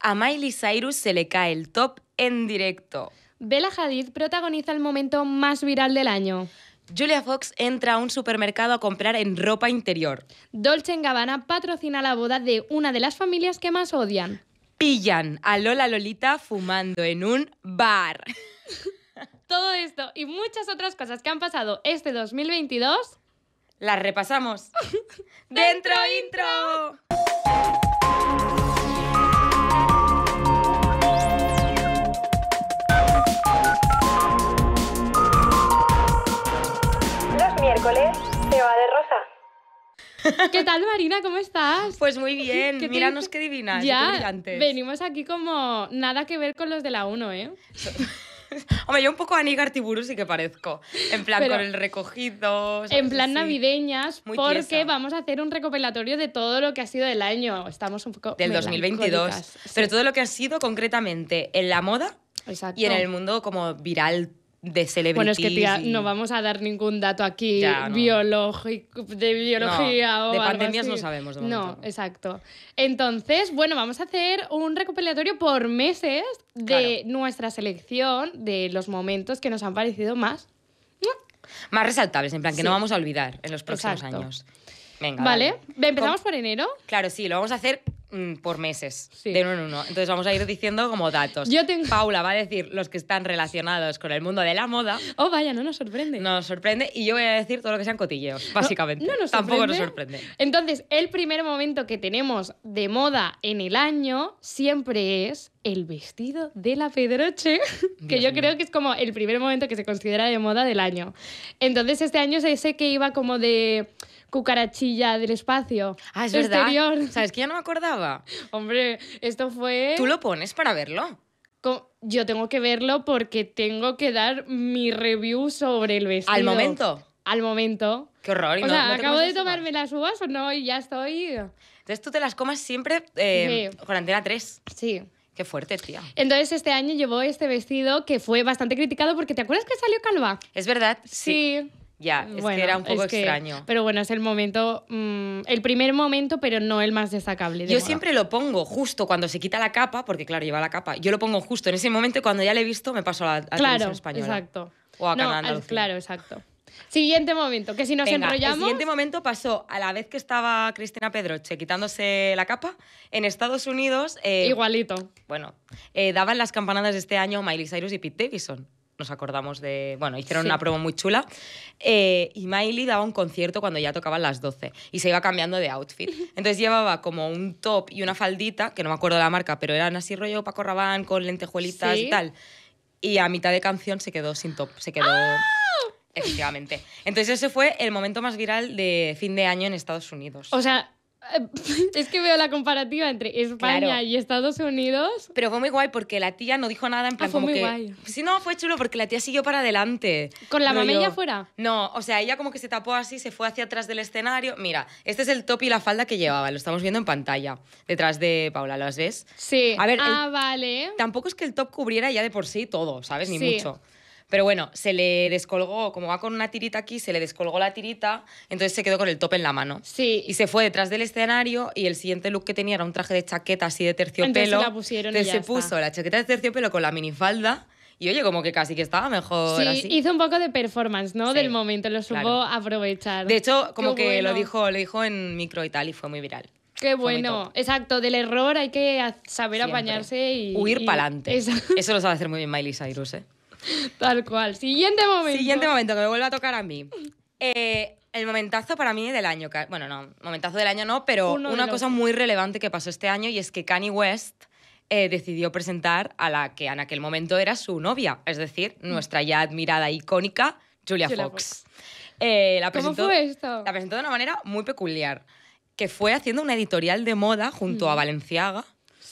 A Miley Cyrus se le cae el top en directo. Bella Hadid protagoniza el momento más viral del año. Julia Fox entra a un supermercado a comprar en ropa interior. Dolce Gabbana patrocina la boda de una de las familias que más odian. Pillan a Lola Lolita fumando en un bar. Todo esto y muchas otras cosas que han pasado este 2022 las repasamos. ¡Dentro intro! ¿Qué tal, Marina? ¿Cómo estás? Pues muy bien. ¿Qué Míranos qué divinas. Ya, venimos aquí como nada que ver con los de la 1, ¿eh? Hombre, yo un poco Nigar Tiburú sí que parezco. En plan, con el recogido. En plan navideñas, porque vamos a hacer un recopilatorio de todo lo que ha sido del año. Estamos un poco. Del 2022. Pero todo lo que ha sido concretamente en la moda y en el mundo como viral de celebrities. Bueno, es que tía, no vamos a dar ningún dato aquí biológico, de biología o de pandemias no sabemos. De momento. no, exacto. Entonces, bueno, vamos a hacer un recopilatorio por meses de nuestra selección de los momentos que nos han parecido más más resaltables, en plan que no vamos a olvidar en los próximos exacto. años. Vale. ¿Empezamos por enero? Claro, sí, lo vamos a hacer mm, por meses, de uno en uno. Entonces vamos a ir diciendo como datos. Yo Paula va a decir los que están relacionados con el mundo de la moda. Oh, vaya, no nos sorprende. No nos sorprende. Y yo voy a decir todo lo que sean cotilleos, básicamente. No, nos Tampoco nos sorprende. Entonces, el primer momento que tenemos de moda en el año siempre es el vestido de la Pedroche, que yo creo que es como el primer momento que se considera de moda del año. Entonces, este año sé ese que iba como de cucarachilla del espacio. Ah, es exterior. verdad. ¿Sabes que ya no me acordaba? Hombre, esto fue... ¿Tú lo pones para verlo? Yo tengo que verlo porque tengo que dar mi review sobre el vestido. ¿Al momento? Al momento. Qué horror. o sea, acabo de tomarme las uvas o no y ya estoy... Entonces tú te las comas siempre eh, con 3. Sí. Qué fuerte, tía. Entonces este año llevó este vestido que fue bastante criticado porque ¿te acuerdas que salió calva? Es verdad. sí. sí. Ya, es que era un poco extraño. Pero bueno, es el momento, mm, el primer momento, pero no el más destacable. yo siempre lo pongo justo cuando se quita la capa, porque claro, lleva la capa. Yo lo pongo justo en ese momento y cuando ya le he visto me paso a la a claro, Exacto. O a no, Claro, exacto. Siguiente momento, que si nos enrollamos. El siguiente momento pasó a la vez que estaba Cristina Pedroche quitándose la capa. En Estados Unidos. Eh, Igualito. Bueno, eh, daban las campanadas este año Miley Cyrus y Pete Davidson nos acordamos de, bueno, hicieron una promo muy chula, eh, y Miley daba un concierto cuando ya tocaban las 12 y se iba cambiando de outfit. Entonces llevaba como un top y una faldita, que no me acuerdo la marca, pero eran así rollo Paco Rabanne con lentejuelitas y tal. Y a mitad de canción se quedó sin top, se quedó... Efectivamente. Entonces ese fue el momento más viral de fin de año en Estados Unidos. O sea, Es que veo la comparativa entre España y Estados Unidos. Pero fue muy guay porque la tía no dijo nada en ah, plan fue muy guay. Pues sí, no, fue chulo porque la tía siguió para adelante. ¿Con la mamella fuera? No, o sea, ella como que se tapó así, se fue hacia atrás del escenario. Mira, este es el top y la falda que llevaba, lo estamos viendo en pantalla, detrás de Paula, lo ves? Sí. ah, vale. Tampoco es que el top cubriera ya de por sí todo, ¿sabes? Ni mucho. Pero bueno, se le descolgó, como va con una tirita aquí, se le descolgó la tirita, entonces se quedó con el top en la mano. Sí. Y se fue detrás del escenario y el siguiente look que tenía era un traje de chaqueta así de terciopelo. Entonces se la pusieron y ya se puso la chaqueta de terciopelo con la minifalda. Y oye, como que casi que estaba mejor. Sí, hizo un poco de performance, ¿no? Del momento, lo supo aprovechar. De hecho, como que lo dijo, lo dijo en micro y tal y fue muy viral. Qué bueno, exacto, del error hay que saber apañarse y... Huir pa'lante. para adelante. Eso lo sabe hacer muy bien Miley Cyrus, ¿eh? Tal cual. Siguiente momento. Siguiente momento, que me vuelva a tocar a mí. Eh, el momentazo para mí del año. Bueno, no, momentazo del año no, pero una cosa muy relevante que pasó este año y es que Kanye West eh, decidió presentar a la que en aquel momento era su novia, es decir, nuestra ya admirada icónica Julia, Fox. Eh, la presentó, esto? La presentó de una manera muy peculiar, que fue haciendo una editorial de moda junto a Valenciaga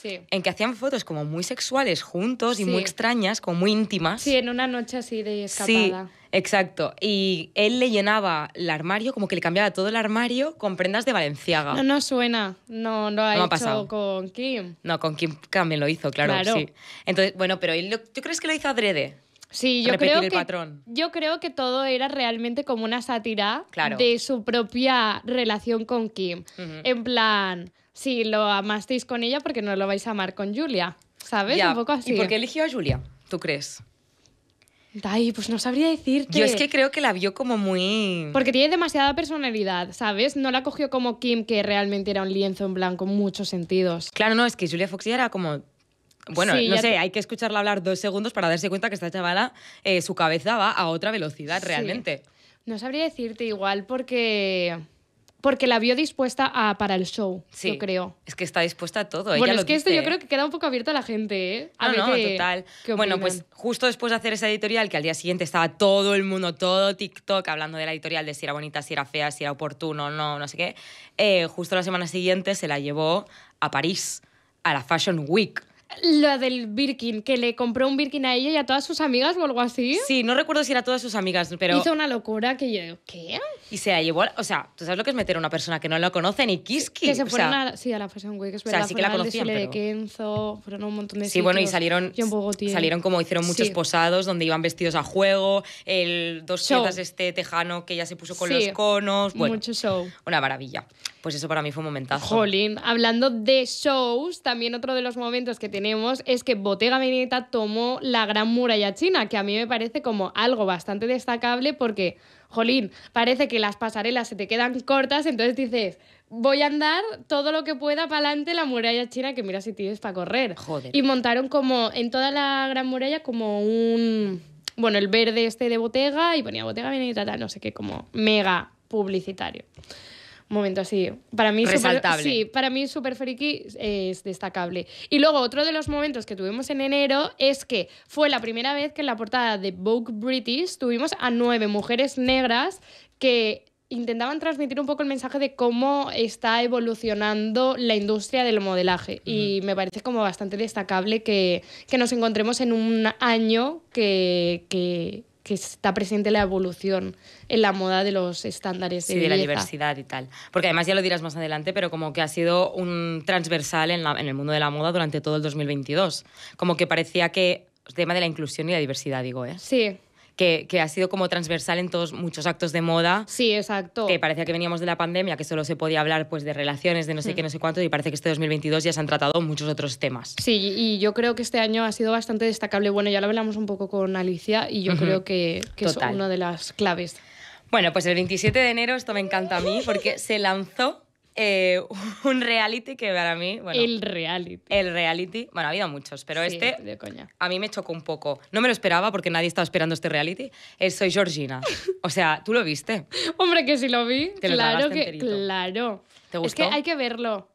en que hacían fotos como muy sexuales juntos y muy extrañas, como muy íntimas. Sí, en una noche así de escapada. Sí, exacto. Y él le llenaba el armario, como que le cambiaba todo el armario con prendas de Valenciaga. No, no suena. No, no ha pasado. con Kim. No, con Kim también lo hizo, claro, claro. Entonces, bueno, pero ¿tú crees que lo hizo adrede? Sí, yo creo, que, patrón. yo creo que todo era realmente como una sátira de su propia relación con Kim. En plan, si lo amasteis con ella porque no lo vais a amar con Julia, ¿sabes? Un poco así. ¿Y por qué eligió a Julia, tú crees? Ay, pues no sabría decirte. Yo es que creo que la vio como muy... Porque tiene demasiada personalidad, ¿sabes? No la cogió como Kim, que realmente era un lienzo en blanco en muchos sentidos. Claro, no, es que Julia Fox era como bueno, no sé, hay que escucharla hablar dos segundos para darse cuenta que esta chavala, eh, su cabeza va a otra velocidad realmente. No sabría decirte igual porque porque la vio dispuesta para el show, yo creo. Es que está dispuesta a todo. Bueno, es que esto yo creo que queda un poco abierto a la gente, ¿eh? A no, no, total. bueno, pues justo después de hacer esa editorial, que al día siguiente estaba todo el mundo, todo TikTok, hablando de la editorial, de si era bonita, si era fea, si era oportuno, no, no sé qué, eh, justo la semana siguiente se la llevó a París, a la Fashion Week. La del Birkin, que le compró un Birkin a ella y a todas sus amigas o algo así. Sí, no recuerdo si era a todas sus amigas, pero. Hizo una locura que yo, ¿qué? Y se la llevó. o sea, ¿tú sabes lo que es meter a una persona que no la conoce ni Kiski? Que se fueron sí, a la Fashion Week, es verdad. O sí que la conocían, Kenzo, fueron un montón de Sí, bueno, y salieron. Salieron como hicieron muchos posados donde iban vestidos a juego, el dos piezas este tejano que ella se puso con los conos. Bueno, Una maravilla. Pues eso para mí fue un momentazo. Jolín, hablando de shows, también otro de los momentos que te tenemos es que Bottega Veneta tomó la Gran Muralla China, que a mí me parece como algo bastante destacable porque, jolín, parece que las pasarelas se te quedan cortas, entonces dices, voy a andar todo lo que pueda para adelante la muralla china, que mira si tienes para correr. Y montaron como en toda la Gran Muralla como un... Bueno, el verde este de Bottega y ponía Bottega Veneta, no sé qué, como mega publicitario momento así. Para mí, Super, sí, para mí Super Friki es destacable. Y luego otro de los momentos que tuvimos en enero es que fue la primera vez que en la portada de Vogue British tuvimos a nueve mujeres negras que intentaban transmitir un poco el mensaje de cómo está evolucionando la industria del modelaje. Y me parece como bastante destacable que, nos encontremos en un año que que está presente la evolución en la moda de los estándares de sí, de la diversidad y tal. Porque además ya lo dirás más adelante, pero como que ha sido un transversal en, el mundo de la moda durante todo el 2022. Como que parecía que tema de la inclusión y la diversidad, digo, ¿eh? Sí, que, ha sido como transversal en todos muchos actos de moda. Sí, exacto. Que parecía que veníamos de la pandemia, que solo se podía hablar pues de relaciones, de no sé qué, mm. no sé cuánto, y parece que este 2022 ya se han tratado muchos otros temas. Sí, y yo creo que este año ha sido bastante destacable. Bueno, ya lo hablamos un poco con Alicia y yo creo que, que es una de las claves. Bueno, pues el 27 de enero, esto me encanta a mí, porque se lanzó eh, un reality que para mí. Bueno, el reality. El reality. Bueno, ha habido muchos, pero este. De coña. A mí me chocó un poco. No me lo esperaba porque nadie estaba esperando este reality. soy Georgina. o sea, ¿tú lo viste? Hombre, que sí lo vi. claro que. Claro. ¿Te gustó? Es que hay que verlo.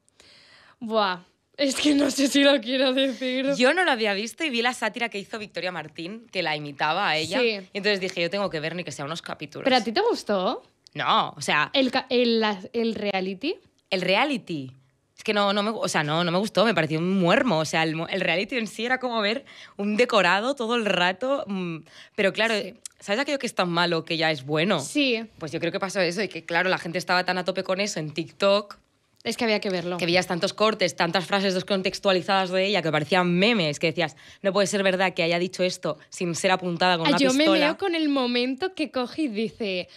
Buah. Es que no sé si lo quiero decir. Yo no lo había visto y vi la sátira que hizo Victoria Martín, que la imitaba a ella. Sí. Y entonces dije, yo tengo que ver ni que sea unos capítulos. ¿Pero a ti te gustó? No, o sea. El, el, el reality. El reality. Es que no, no me, o sea, no, no me gustó, me pareció un muermo. O sea, el, el, reality en sí era como ver un decorado todo el rato. Mm, pero claro, ¿sabes aquello que es tan malo que ya es bueno? Sí. Pues yo creo que pasó eso y que, claro, la gente estaba tan a tope con eso en TikTok. Es que había que verlo. Que veías tantos cortes, tantas frases descontextualizadas de ella que parecían memes, que decías, no puede ser verdad que haya dicho esto sin ser apuntada con una yo ah, pistola. Yo me veo con el momento que coge y dice,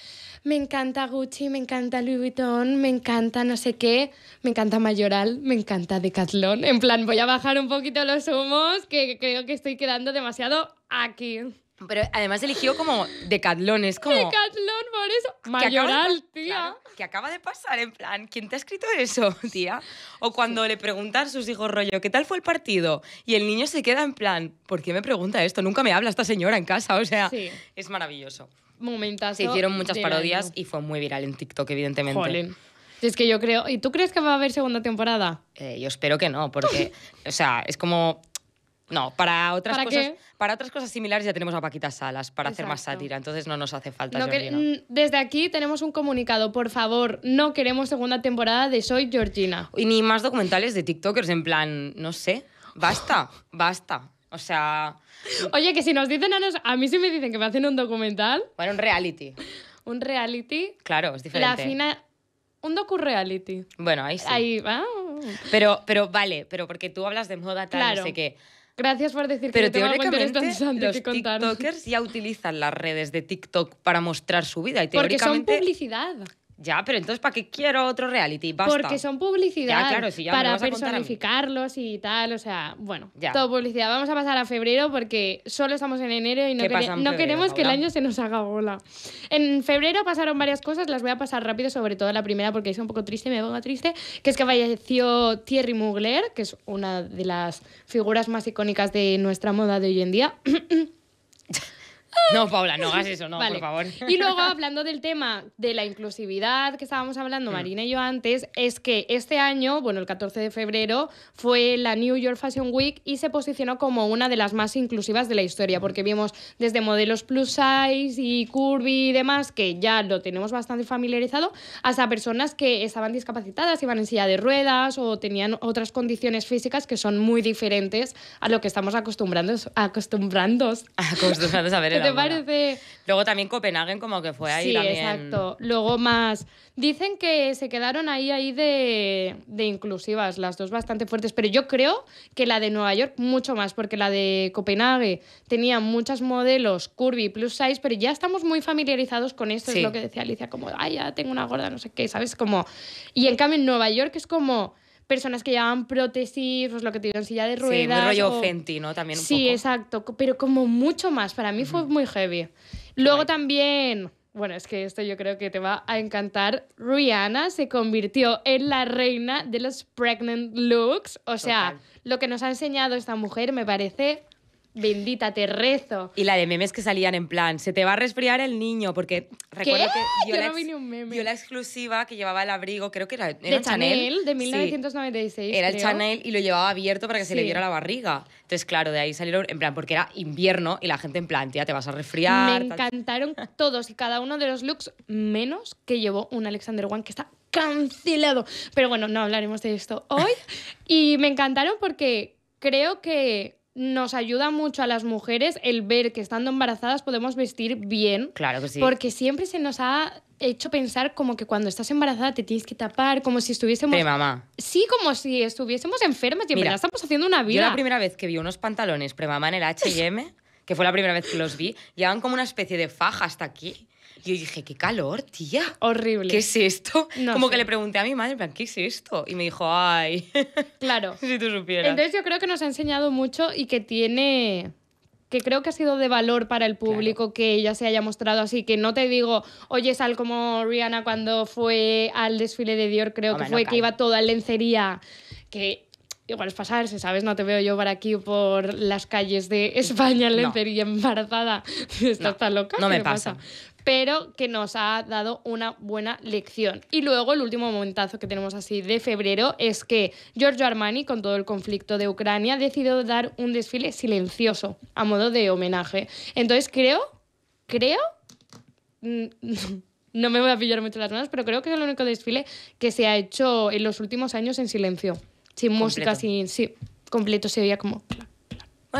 me encanta Gucci, me encanta Louis Vuitton, me encanta no sé qué, me encanta Mayoral, me encanta Decathlon. En plan, voy a bajar un poquito los humos, que creo que estoy quedando demasiado aquí. Pero además eligió como Decathlon, es como... Decathlon, por eso. Mayoral, tía. que acaba de pasar, en plan, ¿quién te ha escrito eso, tía? O cuando le preguntan a sus hijos rollo, ¿qué tal fue el partido? Y el niño se queda en plan, ¿por qué me pregunta esto? Nunca me habla esta señora en casa, o sea, es maravilloso. Se hicieron muchas parodias y fue muy viral en TikTok, evidentemente. Es que yo creo. ¿Y tú crees que va a haber segunda temporada? Eh, yo espero que no, porque. o sea, es como. No, para otras cosas. Para otras cosas similares ya tenemos a Paquita Salas para hacer más sátira, entonces no nos hace falta. Mm, desde aquí tenemos un comunicado, por favor, no queremos segunda temporada de Soy Georgina. Y ni más documentales de TikTokers, en plan, no sé. Basta, basta. O sea. Oye, que si nos dicen a, nos, a mí sí me dicen que me hacen un documental. Bueno, un reality. Un reality. Claro, es diferente. La fina... Un docu-reality. Bueno, ahí sí. Ahí va. Ah. Pero, pero vale, pero porque tú hablas de moda tal, no sé qué. Gracias por decir pero que Pero teóricamente los TikTokers ya utilizan las redes de TikTok para mostrar su vida y teóricamente porque son publicidad. Ya, pero entonces, ¿para qué quiero otro reality? Porque son publicidad. claro, para personificarlos y tal, o sea, bueno, todo publicidad. Vamos a pasar a febrero porque solo estamos en enero y no, queremos que el año se nos haga bola. En febrero pasaron varias cosas, las voy a pasar rápido, sobre todo la primera porque es un poco triste, me pongo triste, que es que falleció Thierry Mugler, que es una de las figuras más icónicas de nuestra moda de hoy en día. No, Paula, no hagas eso, no, por favor. Y luego, hablando del tema de la inclusividad que estábamos hablando mm. Marina y yo antes, es que este año, bueno, el 14 de febrero, fue la New York Fashion Week y se posicionó como una de las más inclusivas de la historia, porque mm. vimos desde modelos plus size y curvy y demás, que ya lo tenemos bastante familiarizado, hasta personas que estaban discapacitadas, iban en silla de ruedas o tenían otras condiciones físicas que son muy diferentes a lo que estamos acostumbrando a ver Luego también Copenhague como que fue ahí exacto. Luego más... Dicen que se quedaron ahí, ahí de, inclusivas, las dos bastante fuertes, pero yo creo que la de Nueva York mucho más, porque la de Copenhague tenía muchas modelos curvy plus size, pero ya estamos muy familiarizados con esto, es lo que decía Alicia, como, ay, ya tengo una gorda, no sé qué, ¿sabes? Como... Y en cambio en Nueva York es como personas que llevaban prótesis, pues, lo que te dieron, silla de ruedas. Sí, rollo ¿no? También sí, exacto, pero como mucho más, para mí fue muy heavy. Luego también, bueno, es que esto yo creo que te va a encantar, Rihanna se convirtió en la reina de los pregnant looks, o sea, lo que nos ha enseñado esta mujer me parece bendita, te rezo. Y la de memes que salían en plan, se te va a resfriar el niño, porque recuerdo que yo, la exclusiva que llevaba el abrigo, creo que era, era de Chanel, de 1996. era el Chanel y lo llevaba abierto para que se le viera la barriga. Entonces, claro, de ahí salieron, en plan, porque era invierno y la gente en plan, tía, te vas a resfriar. Me encantaron todos y cada uno de los looks, menos que llevó un Alexander Wang que está cancelado. Pero bueno, no hablaremos de esto hoy. Y me encantaron porque creo que nos ayuda mucho a las mujeres el ver que estando embarazadas podemos vestir bien. Claro que sí. Porque siempre se nos ha hecho pensar como que cuando estás embarazada te tienes que tapar, como si estuviésemos... pre mamá. Sí, como si estuviésemos enfermas y en verdad estamos haciendo una vida. Yo la primera vez que vi unos pantalones premamá en el H&M, que fue la primera vez que los vi, llevan como una especie de faja hasta aquí y yo dije, qué calor, tía. Horrible. ¿Qué es esto? Como que le pregunté a mi madre, ¿qué es esto? Y me dijo, ay. Claro. si tú supieras. Entonces yo creo que nos ha enseñado mucho y que tiene que creo que ha sido de valor para el público que ella se haya mostrado así, que no te digo, oye, sal como Rihanna cuando fue al desfile de Dior, creo que fue que iba toda en lencería, que igual es pasarse, ¿sabes? No te veo yo por aquí por las calles de España en lencería embarazada. ¿Estás no, tan loca? No me pasa? pero que nos ha dado una buena lección. Y luego el último momentazo que tenemos así de febrero es que Giorgio Armani, con todo el conflicto de Ucrania, ha decidido dar un desfile silencioso a modo de homenaje. Entonces creo, creo... Mm, no me voy a pillar mucho las manos, pero creo que es el único desfile que se ha hecho en los últimos años en silencio. Sin música, sin. Sí, completo se oía como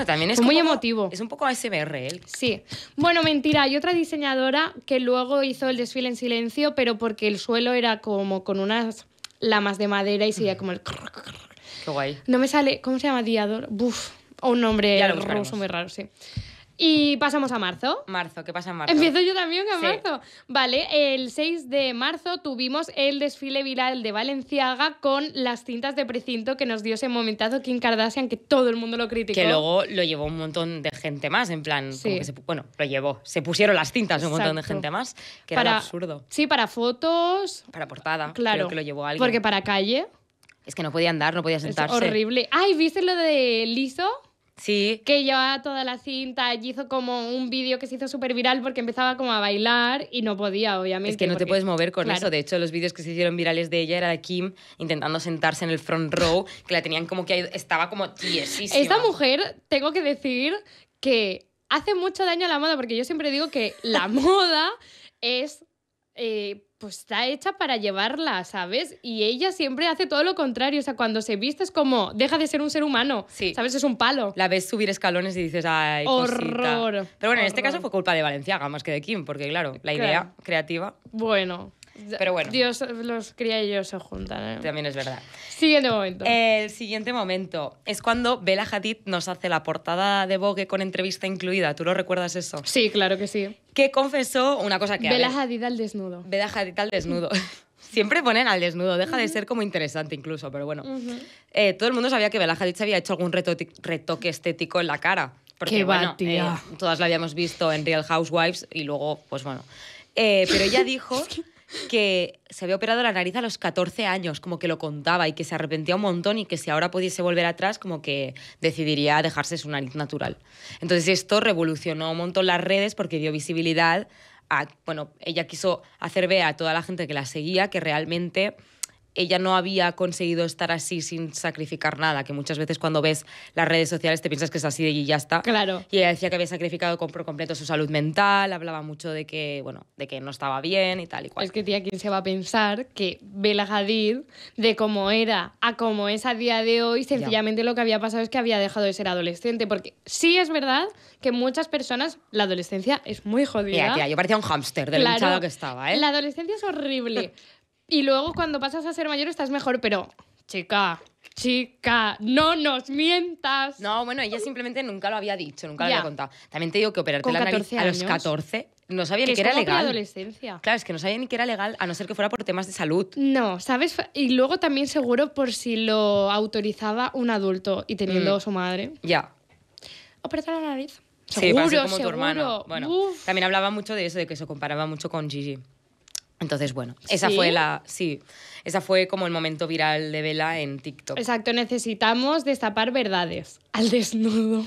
también es muy emotivo. Es un poco ASMR él. ¿eh? Sí. Bueno, mentira, hay otra diseñadora que luego hizo el desfile en silencio, pero porque el suelo era como con unas lamas de madera y se como el... Qué guay. No me sale, ¿cómo se llama? Diador. Buf, o un nombre ruso muy raro, sí. Y pasamos a marzo. Marzo, ¿qué pasa en marzo? Empiezo yo también a marzo. Vale, el 6 de marzo tuvimos el desfile viral de Valenciaga con las cintas de precinto que nos dio ese momentazo Kim Kardashian, que todo el mundo lo criticó. Que luego lo llevó un montón de gente más, en plan, bueno, lo llevó. Se pusieron las cintas un montón de gente más, que era absurdo. Sí, para fotos. Para portada, claro, creo que lo llevó alguien. Porque para calle. Es que no podía andar, no podía sentarse. Es horrible. Ay, ¿viste lo de Lizo? Sí. Que llevaba toda la cinta y hizo como un vídeo que se hizo súper viral porque empezaba como a bailar y no podía, obviamente. Es que no te puedes mover con eso. De hecho, los vídeos que se hicieron virales de ella era de Kim intentando sentarse en el front row, que la tenían como que estaba como tiesísima. Esta mujer, tengo que decir que hace mucho daño a la moda porque yo siempre digo que la moda es eh, pues está hecha para llevarla, ¿sabes? Y ella siempre hace todo lo contrario. O sea, cuando se viste es como, deja de ser un ser humano. Sí. ¿Sabes? Es un palo. La ves subir escalones y dices, ay, Horror. Pero bueno, en este caso fue culpa de Valenciaga más que de Kim, porque claro, la idea creativa. Bueno, pero bueno. Dios, los cría y ellos se juntan. ¿eh? También es verdad. Siguiente momento. El siguiente momento es cuando Bella Hadid nos hace la portada de Vogue con entrevista incluida. ¿Tú lo recuerdas eso? Sí, claro que sí. Que confesó una cosa que... Bella Hadid al desnudo. Bella Hadid al desnudo. Siempre ponen al desnudo, deja de ser como interesante incluso, pero bueno. Eh, todo el mundo sabía que Bella Hadid se había hecho algún retoque estético en la cara. Porque, Qué bueno, eh, todas la habíamos visto en Real Housewives y luego, pues bueno. pero ella dijo que se había operado la nariz a los 14 años, como que lo contaba y que se arrepentía un montón y que si ahora pudiese volver atrás, como que decidiría dejarse su nariz natural. Entonces esto revolucionó un montón las redes porque dio visibilidad a, bueno, ella quiso hacer ver a toda la gente que la seguía que realmente ella no había conseguido estar así sin sacrificar nada, que muchas veces cuando ves las redes sociales te piensas que es así y ya está. Claro. Y ella decía que había sacrificado por completo su salud mental, hablaba mucho de que, bueno, de que no estaba bien y tal y cual. Es que tía, ¿quién se va a pensar que Bela Hadid, de cómo era a cómo es a día de hoy, sencillamente lo que había pasado es que había dejado de ser adolescente? Porque sí es verdad que muchas personas, la adolescencia es muy jodida. tía, yo parecía un hámster del claro, que estaba, ¿eh? La adolescencia es horrible. Y luego cuando pasas a ser mayor estás mejor, pero chica, chica, no nos mientas. No, bueno, ella simplemente nunca lo había dicho, nunca lo había contado. También te digo que operarte la nariz a los 14 no sabía Que ni que era legal. Adolescencia. Claro, es que no sabía ni que era legal a no ser que fuera por temas de salud. No, ¿sabes? Y luego también seguro por si lo autorizaba un adulto y teniendo mm. su madre. Ya. Operar la nariz. Sí, tu hermano. Bueno, también hablaba mucho de eso, de que se comparaba mucho con Gigi. Entonces, bueno, esa fue la. Sí, esa fue como el momento viral de Vela en TikTok. Exacto, necesitamos destapar verdades al desnudo.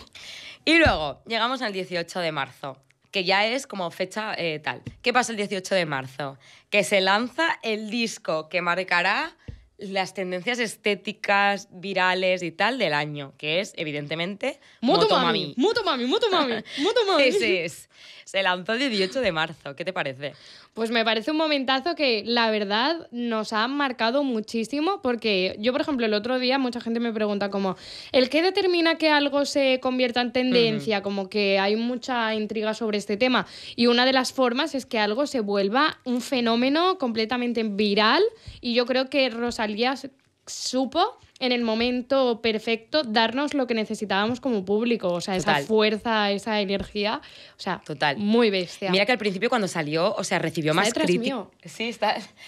Y luego, llegamos al 18 de marzo, que ya es como fecha eh, tal. ¿Qué pasa el 18 de marzo? Que se lanza el disco que marcará las tendencias estéticas, virales y tal del año, que es, evidentemente, Motomami. mami, Motomami, Motomami. sí, sí. Se lanzó el 18 de marzo, ¿qué te parece? Pues me parece un momentazo que la verdad nos ha marcado muchísimo porque yo, por ejemplo, el otro día mucha gente me pregunta como, ¿el qué determina que algo se convierta en tendencia? Como que hay mucha intriga sobre este tema. Y una de las formas es que algo se vuelva un fenómeno completamente viral y yo creo que Rosalía supo en el momento perfecto darnos lo que necesitábamos como público, o sea, esa fuerza, esa energía, o sea, Total. muy bestia. Mira que al principio cuando salió, o sea, recibió más críticas. Sí,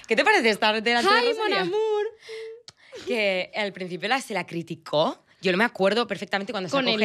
¿Qué te parece estar delante de Rosalía? mon amour. Que al principio la, se la criticó yo no me acuerdo perfectamente cuando con el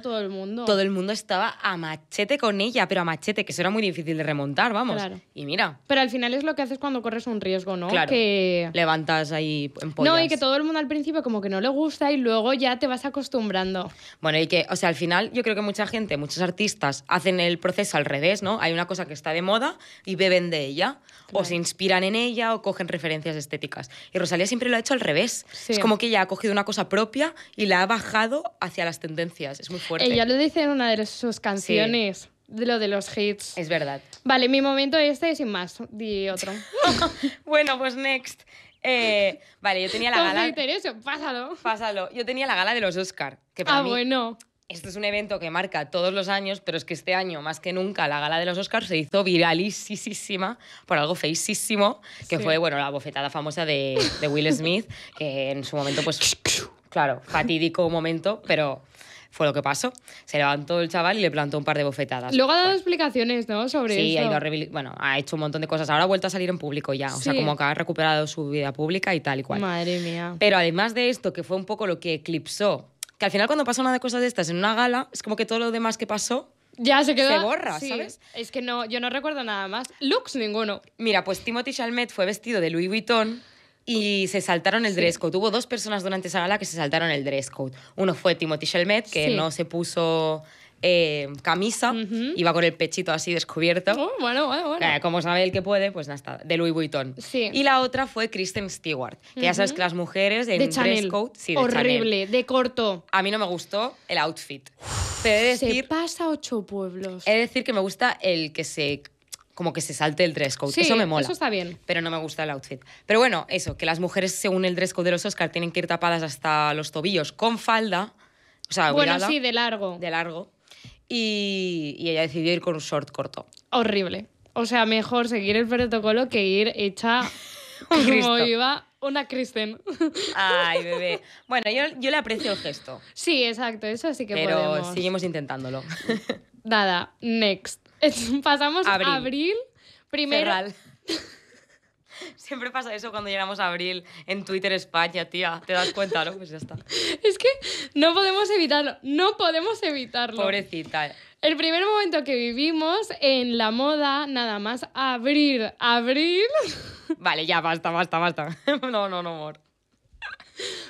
todo el mundo. Todo el mundo estaba a machete con ella, pero a machete, que eso era muy difícil de remontar, vamos. Claro. Y mira. Pero al final es lo que haces cuando corres un riesgo, ¿no? Claro. Que... Levantas ahí en No, y que todo el mundo al principio como que no le gusta y luego ya te vas acostumbrando. Bueno, y que, o sea, al final yo creo que mucha gente, muchos artistas hacen el proceso al revés, ¿no? Hay una cosa que está de moda y beben de ella, o se inspiran en ella, o cogen referencias estéticas. Y Rosalía siempre lo ha hecho al revés. Es como que ella ha cogido una cosa propia y la ha bajado hacia las tendencias. Es muy fuerte. Ella lo dice en una de sus canciones. De lo de los hits. Es verdad. Vale, mi momento este sin más. Di otro. bueno, pues next. Eh, vale, yo tenía la gala. Interesa? Pásalo. Pásalo. Yo tenía la gala de los Oscar. Que ah, bueno. Este es un evento que marca todos los años, pero es que este año, más que nunca, la gala de los Oscars se hizo viralísima por algo feísísimo, que fue, bueno, la bofetada famosa de Will Smith, que en su momento, pues. Claro, fatídico momento, pero fue lo que pasó. Se levantó el chaval y le plantó un par de bofetadas. Luego ha dado pues explicaciones, ¿no? Sobre sí, Ha ido bueno, ha hecho un montón de cosas. Ahora ha vuelto a salir en público ya. O sea, como que ha recuperado su vida pública y tal y cual. Madre mía. Pero además de esto, que fue un poco lo que eclipsó. Que al final cuando pasa una de cosas de estas en una gala, es como que todo lo demás que pasó ya se borra, ¿sabes? Es que no, yo no recuerdo nada más. Looks ninguno. Mira, pues Timothy Chalmette fue vestido de Louis Vuitton y se saltaron el dress code. Hubo dos personas durante esa gala que se saltaron el dress code. Uno fue Timothy Shelmet, que no se puso eh, camisa, iba con el pechito así descubierto. Oh, bueno, bueno, bueno. como sabe el que puede, pues nada, de Louis Vuitton. Sí. Y la otra fue Kristen Stewart, que ya sabes que las mujeres en de dress code... Sí, Horrible, de corto. A mí no me gustó el outfit. decir, Se pasa ocho pueblos. es de decir que me gusta el que se como que se salte el dress code. eso me mola. Eso está bien. Pero no me gusta el outfit. Pero bueno, eso, que las mujeres, según el dress code de los Oscar, tienen que ir tapadas hasta los tobillos con falda. O sea, bueno, sí, de largo. De largo. Y, ella decidió ir con un short corto. Horrible. O sea, mejor seguir el protocolo que ir hecha como iba una Kristen. Ay, bebé. Bueno, yo, yo, le aprecio el gesto. Sí, exacto, eso sí que Pero seguimos intentándolo. Nada, next. Pasamos abril. a abril. Primero. Siempre pasa eso cuando llegamos a abril en Twitter España, tía. ¿Te das cuenta, no? Pues ya está. Es que no podemos evitarlo. No podemos evitarlo. Pobrecita. El primer momento que vivimos en la moda, nada más abrir, abril Vale, ya basta, basta, basta. No, no, no, amor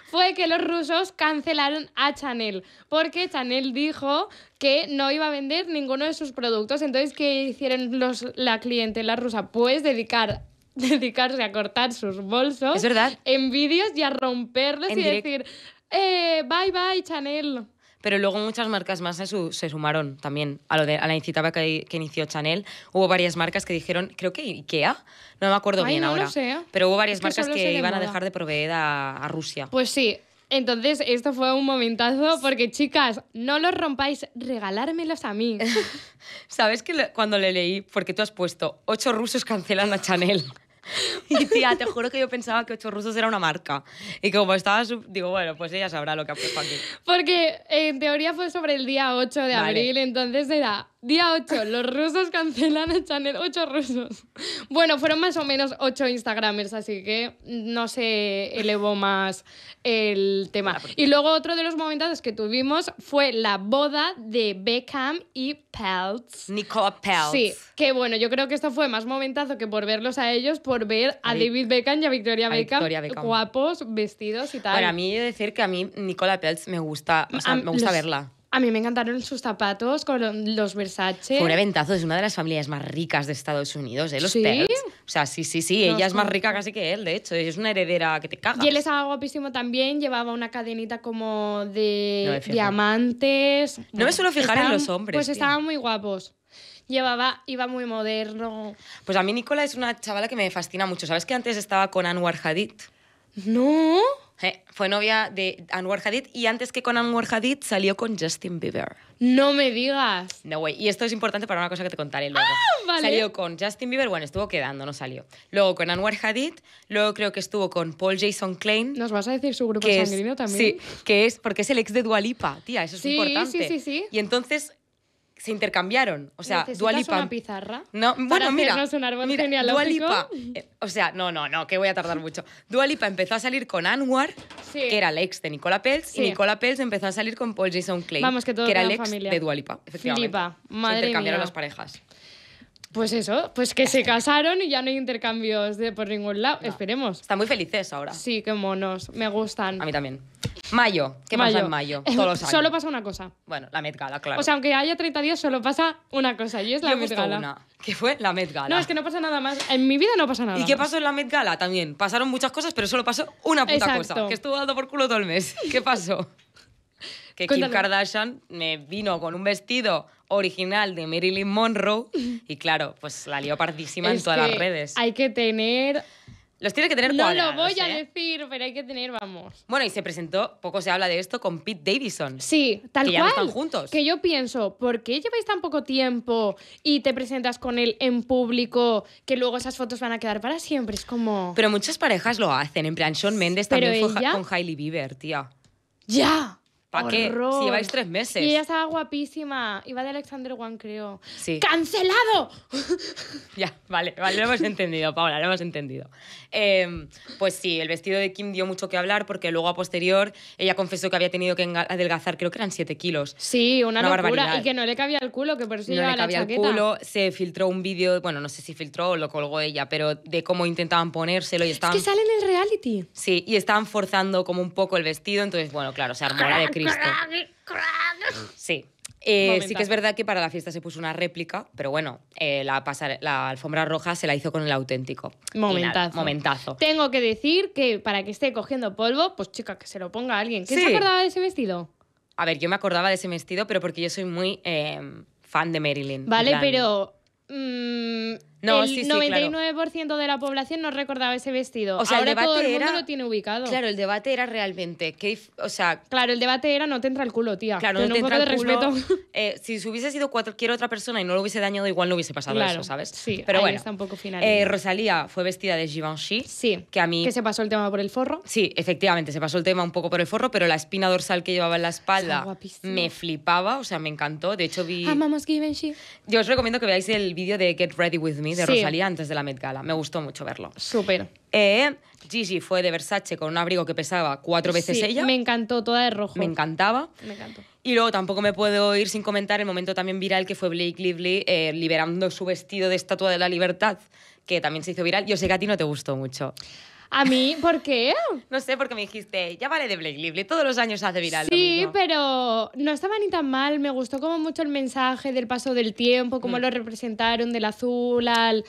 fue que los rusos cancelaron a Chanel, porque Chanel dijo que no iba a vender ninguno de sus productos. Entonces, ¿qué hicieron los, la clientela rusa? Pues dedicar dedicarse a cortar sus bolsos en vídeos y a romperlos y decir, eh, bye bye Chanel pero luego muchas marcas más se, sumaron también a, lo de, a la iniciativa que, inició Chanel. Hubo varias marcas que dijeron, creo que IKEA, no me acuerdo bien ahora, pero hubo varias marcas que iban a dejar de proveer a, Rusia. Pues sí, entonces, esto fue un momentazo porque, chicas, no los rompáis, regalármelos a mí. ¿Sabes que cuando le leí, porque tú has puesto ocho rusos cancelan a Chanel? Y tía, te juro que yo pensaba que Ocho Rusos era una marca. Y como estaba, digo, bueno, pues ella sabrá lo que ha pasado aquí. Porque en teoría fue sobre el día 8 de abril, entonces era Día 8, los rusos cancelan a Chanel. Ocho rusos. Bueno, fueron más o menos ocho Instagramers, así que no se elevó más el tema. Y luego otro de los momentos que tuvimos fue la boda de Beckham y Peltz. Nicola Peltz. Sí, que bueno, yo creo que esto fue más momentazo que por verlos a ellos, por ver a David Beckham y a Victoria Beckham, guapos, vestidos y tal. Para mí, decir que a mí Nicola Peltz me gusta, verla. A mí me encantaron sus zapatos con los Versace. Fue un es una de las familias más ricas de Estados Unidos, ¿eh? Los ¿Sí? O sea, sí, sí, sí, ella es más rica casi que él, de hecho, es una heredera que te cagas. Y él estaba guapísimo también, llevaba una cadenita como de diamantes. No me suelo fijar en los hombres. Pues estaban muy guapos llevaba, iba muy moderno. Pues a mí Nicola es una chavala que me fascina mucho. ¿Sabes que antes estaba con Anwar Hadid? No fue novia de Anwar Hadid y antes que con Anwar Hadid salió con Justin Bieber. No me digas. No, güey. Y esto es importante para una cosa que te contaré luego. Ah, salió con Justin Bieber, bueno, estuvo quedando, no salió. Luego con Anwar Hadid, luego creo que estuvo con Paul Jason Klein. ¿Nos vas a decir su grupo sanguíneo también? Sí, que es porque es el ex de Dualipa, tía, eso es importante. Sí, sí, sí. Y entonces se intercambiaron. O sea, Dualipa. una pizarra? No, bueno, mira. Dualipa. Eh, o sea, no, no, no, que voy a tardar mucho. Dualipa empezó a salir con Anwar, que era el ex de Nicola Pelz, y Nicola Pelz empezó a salir con Paul Jason Clay, que, era el ex de Dualipa. Efectivamente. Dualipa, Madre se intercambiaron las parejas. Pues eso, pues que se casaron y ya no hay intercambios de por ningún lado. Esperemos. Están muy felices ahora. Sí, qué monos. Me gustan. A mí también. Mayo. ¿Qué mayo. pasa en mayo? Solo pasa una cosa. Bueno, la Met Gala, claro. O sea, aunque haya 30 días, solo pasa una cosa y es la Yo Met Una, que fue la Met Gala. No, es que no pasa nada más. En mi vida no pasa nada. ¿Y qué pasó en la Met Gala también? Pasaron muchas cosas, pero solo pasó una puta cosa. Que estuvo dando por culo todo el mes. ¿Qué pasó? que Kim Kardashian me vino con un vestido original de Marilyn Monroe y claro, pues la lió pardísima en todas las redes. Hay que tener los tiene que tener no No lo voy a ¿eh? decir, pero hay que tener, vamos. Bueno, y se presentó, poco se habla de esto, con Pete Davidson. Sí, tal cual. Que ya están juntos. Que yo pienso, ¿por qué lleváis tan poco tiempo y te presentas con él en público que luego esas fotos van a quedar para siempre? Es como. Pero muchas parejas lo hacen, en plan, Sean Mendes también fue con Hailey Bieber, tía. ¡Ya! ¿Para Si lleváis tres meses. Y ella estaba guapísima. Iba de Alexander Wang, creo. Sí. ¡Cancelado! ya, vale, lo hemos entendido, Paola, lo hemos entendido. Em, pues sí, el vestido de Kim dio mucho que hablar porque luego a posterior ella confesó que había tenido que adelgazar, creo que eran 7 kilos. Sí, una, locura. Y que no le cabía el culo, que por eso no le cabía el culo. Se filtró un vídeo, bueno, no sé si filtró o lo colgó ella, pero de cómo intentaban ponérselo y estaban... Es que sale en el reality. Sí, y estaban forzando como un poco el vestido, entonces, bueno, claro, se armó la de Chris Sí. Eh, sí que es verdad que para la fiesta se puso una réplica, pero bueno, eh, la, alfombra roja se la hizo con el auténtico. Momentazo. momentazo. Tengo que decir que para que esté cogiendo polvo, pues chica, que se lo ponga a alguien. ¿Quién se acordaba de ese vestido? A ver, yo me acordaba de ese vestido, pero porque yo soy muy eh, fan de Marilyn. Vale, pero... Mm, el 99% de la población no recordaba ese vestido. O sea, Ahora el debate todo el mundo era, lo tiene ubicado. Claro, el debate era realmente, que, o sea... Claro, el debate era no te entra el culo, tía. Claro, no, te entra el culo. Eh, si hubiese sido cualquier otra persona y no lo hubiese dañado, igual no hubiese pasado claro, eso, ¿sabes? Sí, pero bueno. Está un poco final. Eh, Rosalía fue vestida de Givenchy. Sí. Que a mí... Que se pasó el tema por el forro. Sí, efectivamente, se pasó el tema un poco por el forro, pero la espina dorsal que llevaba en la espalda me flipaba, o sea, me encantó. De hecho, vi... Amamos Givenchy. Yo os recomiendo que veáis el vídeo de Get Ready With Me de Rosalía antes de la Met Gala. Me gustó mucho verlo. Súper. Eh, Gigi fue de Versace con un abrigo que pesaba cuatro veces ella. Me encantó, toda de rojo. Me encantaba. Me Y luego tampoco me puedo ir sin comentar el momento también viral que fue Blake Lively eh, liberando su vestido de Estatua de la Libertad, que también se hizo viral. Yo sé que a ti no te gustó mucho. ¿A mí? ¿Por qué? No sé, porque me dijiste, ya vale de Blake Lively, todos los años hace viral. Sí, pero no estaba ni tan mal, me gustó como mucho el mensaje del paso del tiempo, cómo mm. lo representaron del azul al...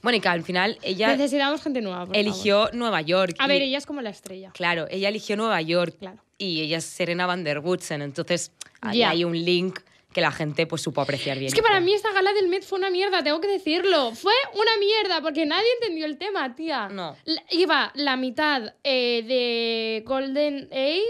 Mónica, al final ella... Necesitamos gente nueva. eligió Nueva York. A ver, ella es como la estrella. Claro, ella eligió Nueva York. Claro. Y ella es Serena van der Woodsen, entonces ahí hay un link que la gente pues supo apreciar bien. Es que para mí esta gala del Met fue una mierda, tengo que decirlo. Fue una mierda porque nadie entendió el tema, tía. No. iba la mitad eh, de Golden Age.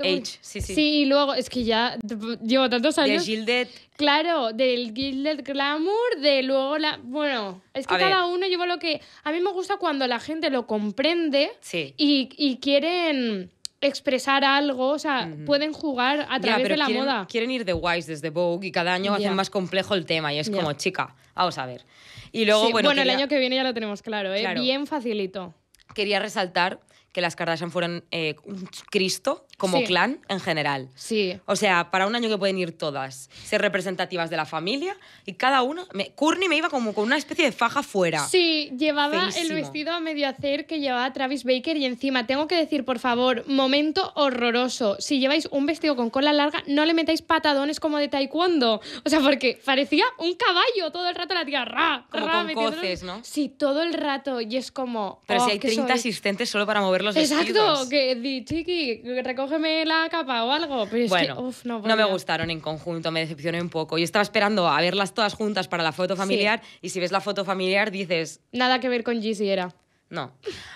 Age, sí, sí. Sí, y luego, es que ya llevo tantos años. De Gilded. Claro, del Gilded Glamour, de luego la. Bueno, es que cada uno lleva lo que. A mí me gusta cuando la gente lo comprende y, y quieren expresar algo, o sea, pueden jugar a través de la moda. Quieren ir de wise desde Vogue y cada año hacen más complejo el tema y es como, chica, vamos a ver. Y luego, bueno, el año que viene ya lo tenemos claro, ¿eh? bien facilito. Quería resaltar que las Kardashian fueron eh, un Cristo como clan en general. Sí. O sea, para un año que pueden ir todas, ser representativas de la familia y cada una. Me, Courtney me iba como con una especie de faja fuera. Sí, llevaba el vestido a medio hacer que llevaba Travis Baker y encima tengo que decir, por favor, momento horroroso. Si lleváis un vestido con cola larga, no le metáis patadones como de taekwondo. O sea, porque parecía un caballo todo el rato la tía ra, como con coces, ¿no? Sí, todo el rato y es como. Pero si oh, hay 30 asistentes solo para mover los vestidos. Exacto, que di chiqui, recoge la capa o algo. bueno, no, me gustaron en conjunto, me decepcioné un poco. Yo estaba esperando a verlas todas juntas para la foto familiar y si ves la foto familiar dices... Nada que ver con y era. No.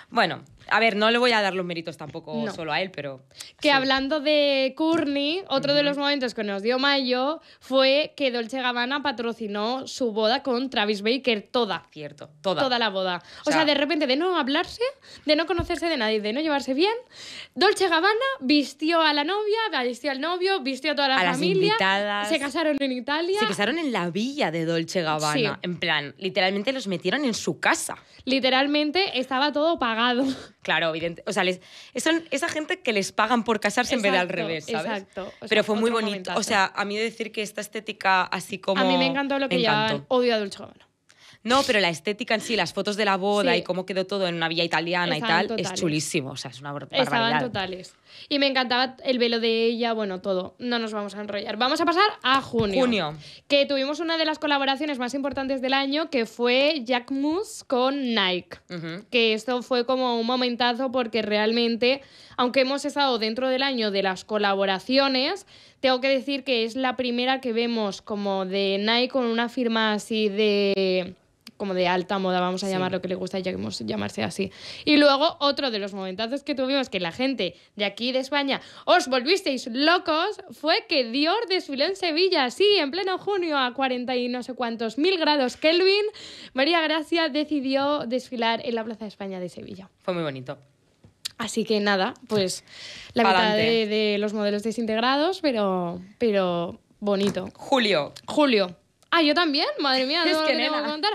Bueno, a ver, no le voy a dar los méritos tampoco solo a él, pero. Que hablando de Courtney, otro de los momentos que nos dio Mayo fue que Dolce Gabbana patrocinó su boda con Travis Baker toda. Cierto, toda. Toda la boda. O, sea, de repente de no hablarse, de no conocerse de nadie, de no llevarse bien, Dolce Gabbana vistió a la novia, vistió al novio, vistió a toda la a familia. se casaron en Italia. Se casaron en la villa de Dolce Gabbana. En plan, literalmente los metieron en su casa. Literalmente estaba todo pagado. Claro, evidente. O sea, les, son esa gente que les pagan por casarse en vez de al revés, ¿sabes? Exacto. Pero fue muy bonito. O sea, a mí decir que esta estética así como. A mí me encantó lo que ya odio a dulce no, pero la estética en sí, las fotos de la boda y cómo quedó todo en una villa italiana y tal, es chulísimo. O sea, es una barbaridad. Estaban totales. Y me encantaba el velo de ella, bueno, todo. No nos vamos a enrollar. Vamos a pasar a junio. Junio. Que tuvimos una de las colaboraciones más importantes del año, que fue Jack Moose con Nike. Que esto fue como un momentazo porque realmente, aunque hemos estado dentro del año de las colaboraciones, tengo que decir que es la primera que vemos como de Nike con una firma así de como de alta moda, vamos a llamar lo que le gusta ya que llamarse así. Y luego otro de los momentazos que tuvimos que la gente de aquí de España os volvisteis locos fue que Dior desfiló en Sevilla, sí, en pleno junio a 40 y no sé cuántos mil grados Kelvin. María Gracia decidió desfilar en la Plaza de España de Sevilla. Fue muy bonito. Así que nada, pues la mitad de, de, los modelos desintegrados, pero, pero bonito. Julio. Julio. Ah, yo también, madre mía, es no que, nena. contar.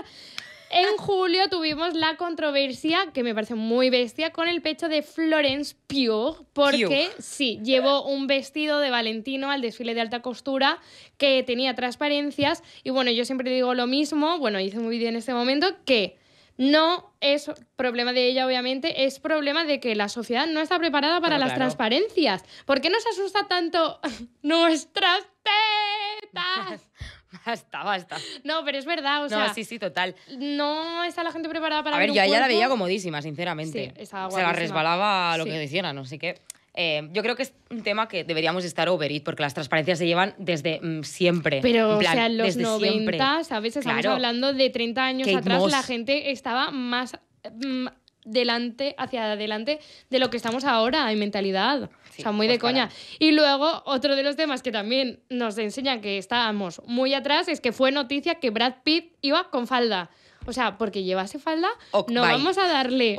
En julio tuvimos la controversia, que me parece muy bestia, con el pecho de Florence Pugh, porque sí, llevó un vestido de Valentino al desfile de alta costura que tenía transparencias. Y bueno, yo siempre digo lo mismo, bueno, hice un vídeo en este momento, que no es problema de ella, obviamente, es problema de que la sociedad no está preparada para las transparencias. ¿Por qué nos asusta tanto nuestras tetas? Basta, basta. No, pero es verdad, o sea. sí, sí, total. No está la gente preparada para. A ver, ya yo ella la veía comodísima, sinceramente. Sí, Se la resbalaba lo que hicieran, así que. Eh, yo creo que es un tema que deberíamos estar over it, porque las transparencias se llevan desde mm, siempre. Pero, o sea, los 90, a ¿sabes? Estamos hablando de 30 años atrás, la gente estaba más mm, delante, hacia adelante de lo que estamos ahora en mentalidad. o sea, muy pues de coña. Y luego, otro de los temas que también nos enseña que estábamos muy atrás es que fue noticia que Brad Pitt iba con falda. O sea, porque llevase falda, no vamos a darle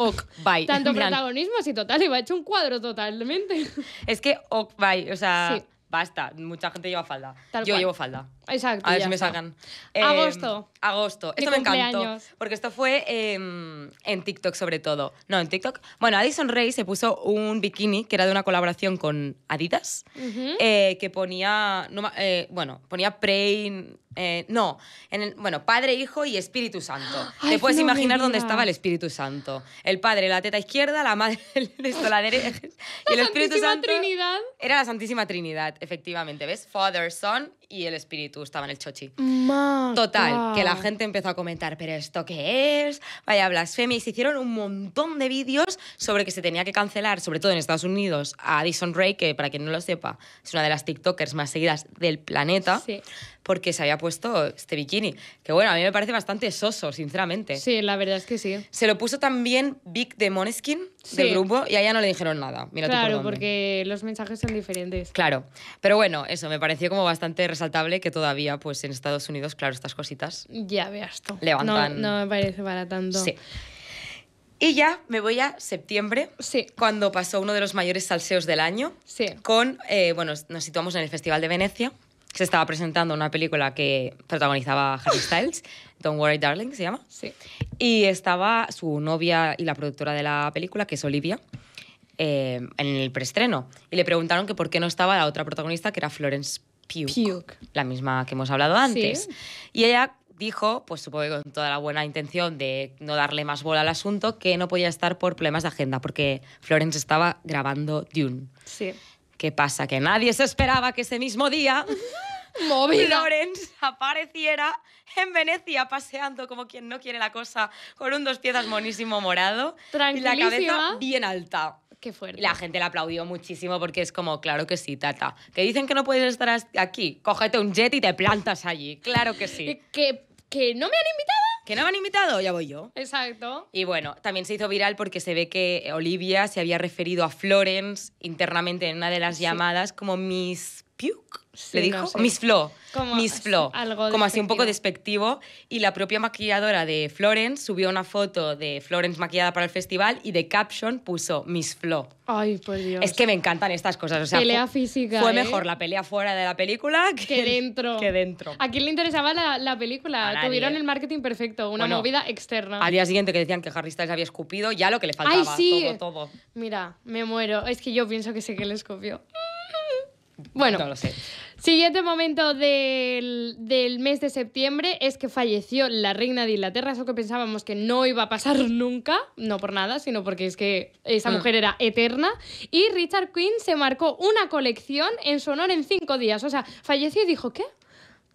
tanto protagonismo si total iba hecho un cuadro totalmente. Es que ok, bye. o sea, basta, mucha gente lleva falda. Yo llevo falda. Exacto. A ver si me sacan. Em, agosto. Agosto. Esto me encanta. Porque esto fue em, en TikTok sobre todo. No, en TikTok. Bueno, Addison Ray se puso un bikini que era de una colaboración con Adidas eh, que ponía. Eh, bueno, ponía Pray. Eh, no, bueno, Padre, Hijo y Espíritu Santo. Te puedes imaginar dónde estaba el Espíritu Santo. El Padre, la teta izquierda, la madre, la derecha. y el Trinidad. Era la Santísima Trinidad, efectivamente. ¿Ves? Father, Son y el espíritu estaba en el chochi. Total, que la gente empezó a comentar, pero ¿esto qué es? Vaya blasfemia. Y se hicieron un montón de vídeos sobre que se tenía que cancelar, sobre todo en Estados Unidos, a Addison Ray, que para quien no lo sepa, es una de las TikTokers más seguidas del planeta. Porque se había puesto este bikini. Que bueno, a mí me parece bastante soso, sinceramente. Sí, la verdad es que sí. Se lo puso también de Moneskin del grupo y a ella no le dijeron nada. Mira claro, porque los mensajes son diferentes. Claro, pero bueno, eso me pareció como bastante resaltable que todavía pues en Estados Unidos, claro, estas cositas... Ya veas tú. Levantan... No, me parece para tanto. Sí. Y ya me voy a septiembre, sí. cuando pasó uno de los mayores salseos del año, sí. con, eh, bueno, nos situamos en el Festival de Venecia, se estaba presentando una película que protagonizaba Harry Styles, Don't Worry Darling se llama. Sí. Y estaba su novia y la productora de la película, que es Olivia, eh, en el preestreno. Y le preguntaron que por qué no estaba la otra protagonista, que era Florence Pugh. La misma que hemos hablado antes. Sí. Y ella dijo, pues supongo que con toda la buena intención de no darle más bola al asunto, que no podía estar por problemas de agenda, porque Florence estaba grabando Dune. Sí. ¿Qué pasa? Que nadie se esperaba que ese mismo día móvil. Lorenz apareciera en Venecia paseando como quien no quiere la cosa, con un dos piezas monísimo morado y la cabeza bien alta. Qué fuerte. la gente la aplaudió muchísimo porque es como, claro que sí, tata. Que dicen que no puedes estar aquí, cógete un jet y te plantas allí. Claro que sí. Que, que no me han invitado. ¿Que no me han invitado? Ya voy yo. Exacto. Y bueno, también se hizo viral porque se ve que Olivia se había referido a Florence internamente en una de las llamadas como Miss Puke, le dijo, Miss Flo, como, Miss Flo, algo como así un poco despectivo. Y la propia maquilladora de Florence subió una foto de Florence maquillada para el festival y de caption puso Miss Flo. Ay, por Dios. Es que me encantan estas cosas. O sea, pelea fue, física. Fue ¿eh? mejor la pelea fuera de la película que, dentro. Que dentro. ¿A quién le interesaba la, la película? Tuvieron el marketing perfecto, una movida externa. Al día siguiente que decían que Harry Styles había escupido, ya lo que le faltaba. Ay, sí. Todo, todo. Mira, me muero. Es que yo pienso que sé que le escupió. Bueno, Siguiente momento del, mes de septiembre es que falleció la reina de Inglaterra, eso que pensábamos que no iba a pasar nunca, no por nada, sino porque es que esa ah. mujer era eterna. Y Richard Quinn se marcó una colección en su honor en cinco días. O sea, falleció y dijo, ¿qué?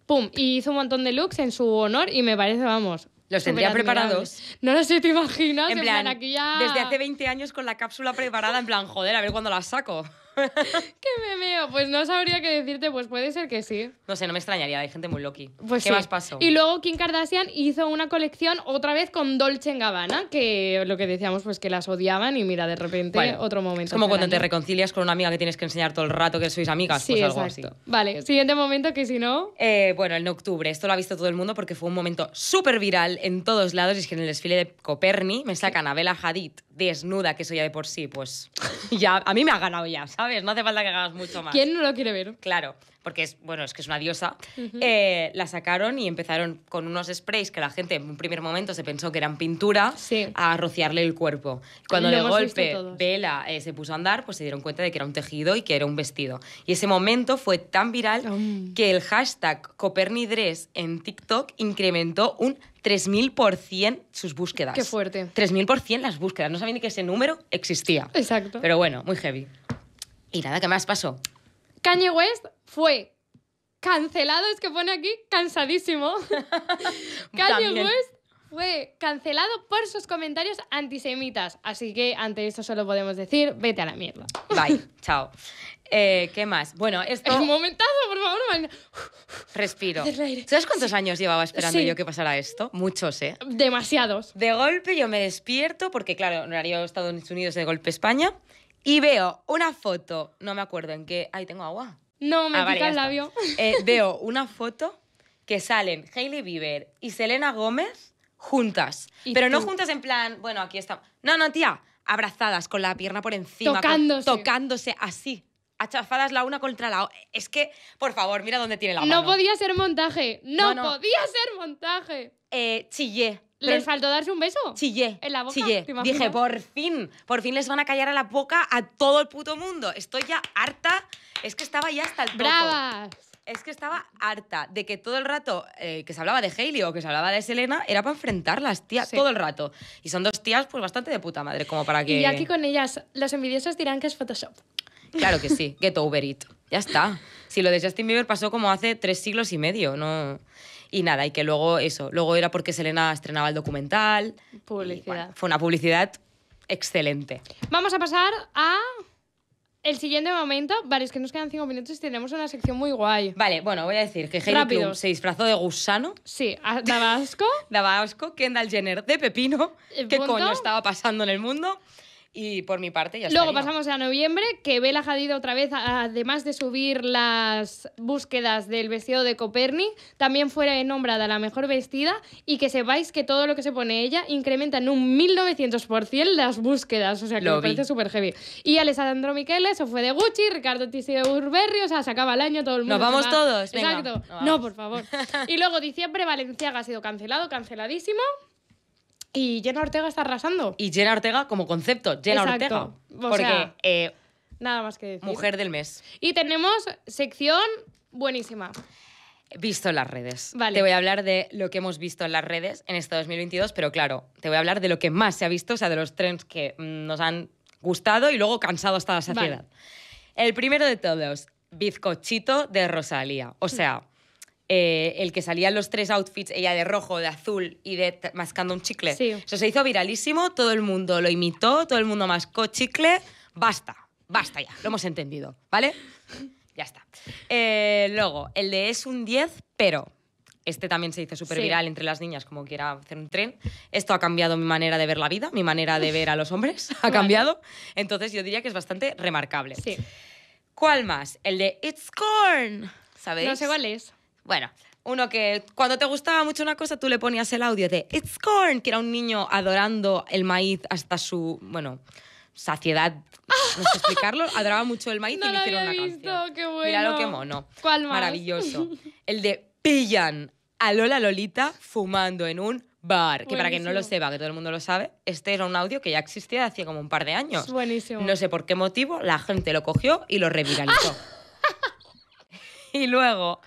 ¡Pum! Y hizo un montón de looks en su honor y me parece, vamos, los tendría preparados. No lo sé, ¿te imaginas? En, aquí Desde hace 20 años con la cápsula preparada, en plan, joder, a ver cuándo la saco. ¿Qué memeo! Pues no sabría qué decirte, pues puede ser que sí. No sé, no me extrañaría, hay gente muy loqui. Pues ¿Qué más pasó? Y luego Kim Kardashian hizo una colección otra vez con Dolce en Gabbana, que lo que decíamos, pues que las odiaban y mira, de repente otro momento. Es como cuando te reconcilias con una amiga que tienes que enseñar todo el rato que sois amigas, pues algo así. Vale, siguiente momento que si no... Eh, bueno, en octubre, esto lo ha visto todo el mundo porque fue un momento súper viral en todos lados, y es que en el desfile de Coperni me sacan a Bella Hadid desnuda, que eso ya de por sí, pues ya a mí me ha ganado ya, ¿sabes? No hace falta que hagas mucho más. ¿Quién no lo quiere ver? Claro, porque es, bueno, es que es una diosa. Eh, la sacaron y empezaron con unos sprays que la gente en un primer momento se pensó que eran pintura a rociarle el cuerpo. Cuando de golpe Vela eh, se puso a andar, pues se dieron cuenta de que era un tejido y que era un vestido. Y ese momento fue tan viral que el hashtag Copernidress en TikTok incrementó un 3.000% sus búsquedas. Qué fuerte. 3.000% las búsquedas. No sabía ni que ese número existía. Exacto. Pero bueno, muy heavy. Y ¿qué más pasó? Kanye West fue cancelado, es que pone aquí cansadísimo. Kanye West fue cancelado por sus comentarios antisemitas. Así que ante esto solo podemos decir, vete a la mierda. Bye, chao. Eh, ¿Qué más? Bueno, esto... Un momentazo, por favor. Respiro. ¿Sabes cuántos años llevaba esperando yo que pasara esto? Muchos, ¿eh? Demasiados. De golpe yo me despierto, porque claro, haría Estados Unidos, de golpe España, y veo una foto, no me acuerdo en qué. Ahí tengo agua. No, me ah, el labio. Eh, veo una foto que salen Hailey Bieber y Selena Gómez juntas. Pero no juntas en plan, bueno, aquí está No, no, tía. Abrazadas, con la pierna por encima. Tocándose. así achafadas la una contra la otra. Es que, por favor, mira dónde tiene la mano. No podía ser montaje. No, podía ser montaje. Eh, chillé les faltó darse un beso. Chillé. En la boca. Chillé. Dije, por fin, por fin les van a callar a la boca a todo el puto mundo. Estoy ya harta. Es que estaba ya hasta el ¡Bravas! Es que estaba harta de que todo el rato eh, que se hablaba de Hailey o que se hablaba de Selena era para enfrentarlas, tía, todo el rato. Y son dos tías, pues bastante de puta madre, como para que. Y aquí con ellas, los envidiosos dirán que es Photoshop. Claro que sí, get over it. Ya está. Si lo de Justin Bieber pasó como hace tres siglos y medio, no. Y nada, y que luego eso, luego era porque Selena estrenaba el documental. Publicidad. fue una publicidad excelente. Vamos a pasar a el siguiente momento. Vale, es que nos quedan cinco minutos y tenemos una sección muy guay. Vale, bueno, voy a decir que Heidi se disfrazó de gusano. Sí, daba asco. daba asco. Kendall Jenner de pepino. ¿Qué coño estaba pasando en el mundo? Y por mi parte ya Luego pasamos a noviembre, que Bela Hadid otra vez, además de subir las búsquedas del vestido de Copernic, también fuera nombrada la mejor vestida y que sepáis que todo lo que se pone ella incrementa en un 1900% las búsquedas, o sea que me parece súper heavy. Y Alessandro Michele eso fue de Gucci, Ricardo Tisi de Burberry, o sea, se acaba el año, todo el mundo. Nos vamos todos, Exacto. No, por favor. y luego diciembre, Valenciaga ha sido cancelado, canceladísimo. Y Jenna Ortega está arrasando. Y Jenna Ortega como concepto, Jenna Ortega. porque, eh, nada más que decir. Mujer del mes. Y tenemos sección buenísima. Visto en las redes. Te voy a hablar de lo que hemos visto en las redes en este 2022, pero claro, te voy a hablar de lo que más se ha visto, o sea, de los trends que mm, nos han gustado y luego cansado hasta la saciedad. El primero de todos, bizcochito de Rosalía. O sea, eh, el que salían los tres outfits, ella de rojo, de azul y de mascando un chicle. Eso se hizo viralísimo, todo el mundo lo imitó, todo el mundo mascó chicle. Basta, basta ya, lo hemos entendido, ¿vale? Ya está. Eh, luego, el de es un 10, pero este también se hizo súper viral entre las niñas, como quiera hacer un tren. Esto ha cambiado mi manera de ver la vida, mi manera de ver a los hombres ha cambiado. Entonces yo diría que es bastante remarcable. Sí. ¿Cuál más? El de It's Corn. ¿Sabéis? No sé cuál es. Bueno, uno que cuando te gustaba mucho una cosa, tú le ponías el audio de It's corn, que era un niño adorando el maíz hasta su, bueno, saciedad. No sé explicarlo. Adoraba mucho el maíz y le hicieron una canción. Qué Mira lo que mono. ¿Cuál Maravilloso. El de pillan a Lola Lolita fumando en un bar. Que para quien no lo sepa, que todo el mundo lo sabe, este era un audio que ya existía hace como un par de años. Buenísimo. No sé por qué motivo, la gente lo cogió y lo reviralizó. Y luego,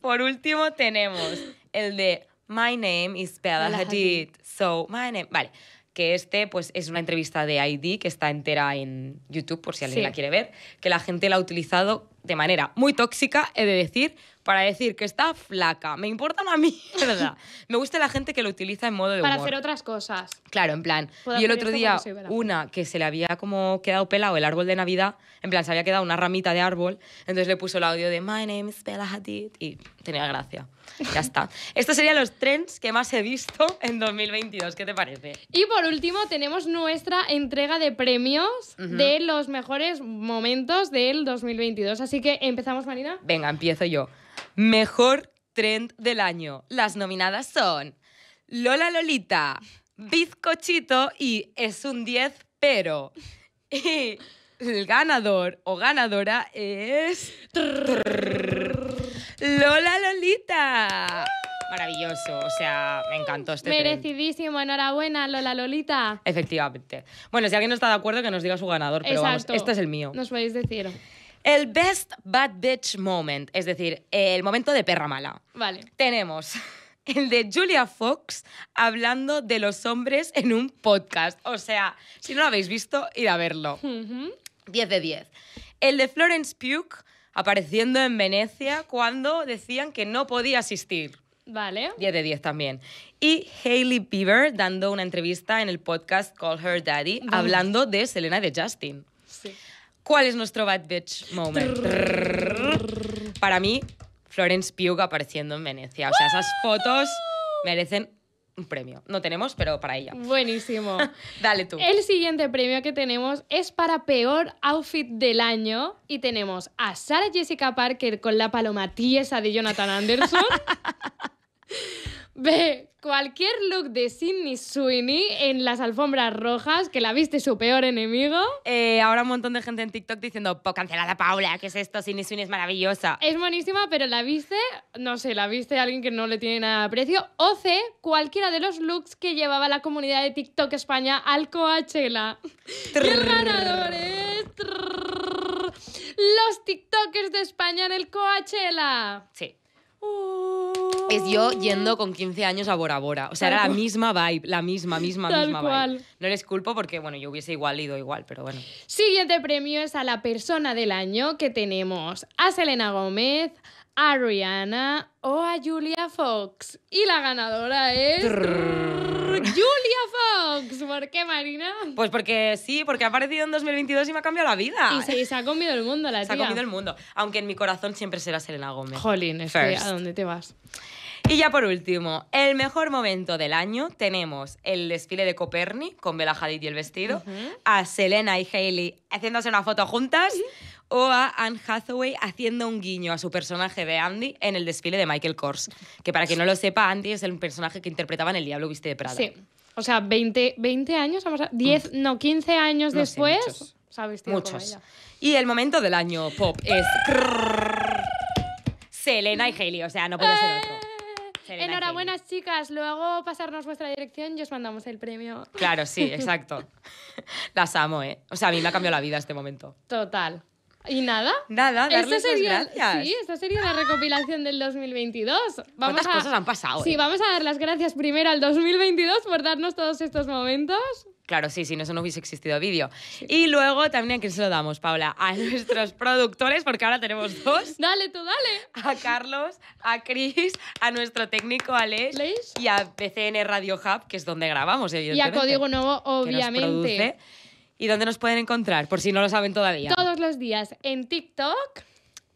por último, tenemos el de My name is Bella Hadid. So, my name. Vale. Que este, pues, es una entrevista de ID que está entera en YouTube, por si alguien la quiere ver. Que la gente la ha utilizado de manera muy tóxica, he de decir, para decir que está flaca. Me importa una mierda. me gusta la gente que lo utiliza en modo de humor. Para hacer otras cosas. Claro, en plan. Y el otro día, una que se le había como quedado pelado el árbol de Navidad, en plan, se había quedado una ramita de árbol, entonces le puso el audio de My name is Bella Hadid y tenía gracia. Ya está. Estos serían los trends que más he visto en 2022. ¿Qué te parece? Y por último, tenemos nuestra entrega de premios de los mejores momentos del 2022. Así que empezamos, Marina. Venga, empiezo yo. Mejor trend del año. Las nominadas son Lola Lolita, Bizcochito y Es un 10, pero. el ganador o ganadora es. Lola Lolita. Maravilloso, o sea, me encantó este Merecidísimo, enhorabuena, Lola Lolita. Efectivamente. Bueno, si alguien no está de acuerdo, que nos diga su ganador, pero vamos, este es el mío. Nos podéis decir. El best bad bitch moment, es decir, el momento de perra mala. Vale. Tenemos el de Julia Fox hablando de los hombres en un podcast. O sea, si no lo habéis visto, ir a verlo. 10 de 10. El de Florence Pugh apareciendo en Venecia cuando decían que no podía asistir. Vale. 10 de 10 también. Y Hailey Bieber dando una entrevista en el podcast Call Her Daddy, hablando de Selena de Justin. Sí. ¿Cuál es nuestro bad bitch moment? Para mí, Florence Pugh apareciendo en Venecia. O sea, esas fotos merecen un premio. No tenemos, pero para ella. Buenísimo. Dale tú. El siguiente premio que tenemos es para peor outfit del año y tenemos a Sarah Jessica Parker con la paloma tiesa de Jonathan Anderson. ¡Ve! cualquier look de Sidney Sweeney en las alfombras rojas, que la viste su peor enemigo. Eh, ahora un montón de gente en TikTok diciendo, po, cancelada Paula, ¿qué es esto? Sidney Sweeney es maravillosa. Es buenísima, pero la viste, no sé, la viste alguien que no le tiene nada de precio. O C, cualquiera de los looks que llevaba la comunidad de TikTok España al Coachella. ¡Qué ganador Los TikTokers de España en el Coachella. Sí. Es yo yendo con 15 años a Bora Bora. O sea, era la misma vibe, la misma, misma, misma vibe. No les culpo porque, bueno, yo hubiese igual ido igual, pero bueno. Siguiente premio es a la persona del año que tenemos a Selena Gómez, a Rihanna o a Julia Fox. Y la ganadora es. ¡Julia Fox! ¿Por qué, Marina? Pues porque sí, porque ha aparecido en 2022 y me ha cambiado la vida. Y se, ha comido el mundo la tía. Se ha comido el mundo. Aunque en mi corazón siempre será Selena Gómez. Jolín, es ¿a dónde te vas? Y ya por último, el mejor momento del año tenemos el desfile de Coperni con Bella Hadid y el vestido, a Selena y Hailey haciéndose una foto juntas o a Anne Hathaway haciendo un guiño a su personaje de Andy en el desfile de Michael Kors. Que para quien no lo sepa, Andy es el personaje que interpretaba en El Diablo Viste de Prada. Sí. O sea, 20, 20 años, vamos a, 10, mm. no, 15 años después. muchos. Y el momento del año pop es. Selena y Haley o sea, no puede ser otro. Eh, enhorabuena, chicas. Luego pasarnos vuestra dirección y os mandamos el premio. Claro, sí, exacto. Las amo, ¿eh? O sea, a mí me ha cambiado la vida este momento. Total. ¿Y nada? Nada, darles sería, las gracias. Sí, esta sería la recopilación del 2022. Vamos ¿Cuántas cosas han pasado? Sí, eh? vamos a dar las gracias primero al 2022 por darnos todos estos momentos. Claro, sí, si no, eso no hubiese existido vídeo. Y luego también, ¿a quién se lo damos, Paula? A nuestros productores, porque ahora tenemos dos. Dale, tú dale. A Carlos, a Cris, a nuestro técnico Alex y a PCN Radio Hub, que es donde grabamos, Y a Código Nuevo, obviamente. ¿Y dónde nos pueden encontrar? Por si no lo saben todavía. Todos los días en TikTok.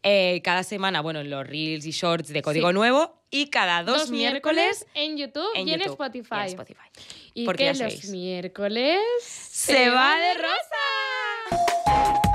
Eh, cada semana, bueno, en los reels y shorts de Código Nuevo y cada dos, miércoles, en YouTube y en Spotify. En Spotify. Y Porque que los miércoles se va de rosa.